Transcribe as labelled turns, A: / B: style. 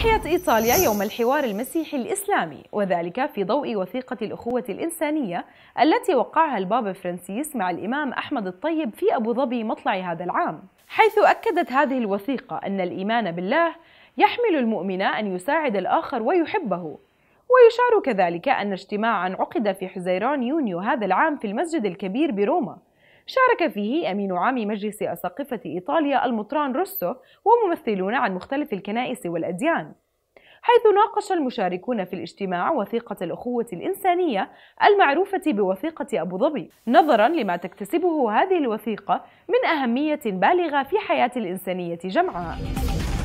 A: أحيت إيطاليا يوم الحوار المسيحي الإسلامي وذلك في ضوء وثيقة الأخوة الإنسانية التي وقعها البابا فرانسيس مع الإمام أحمد الطيب في أبو ظبي مطلع هذا العام حيث أكدت هذه الوثيقة أن الإيمان بالله يحمل المؤمن أن يساعد الآخر ويحبه ويشار كذلك أن اجتماعا عقد في حزيران يونيو هذا العام في المسجد الكبير بروما شارك فيه أمين عام مجلس أساقفة إيطاليا المطران روسو وممثلون عن مختلف الكنائس والأديان حيث ناقش المشاركون في الاجتماع وثيقة الأخوة الإنسانية المعروفة بوثيقة أبو ظبي نظرا لما تكتسبه هذه الوثيقة من أهمية بالغة في حياة الإنسانية جمعاء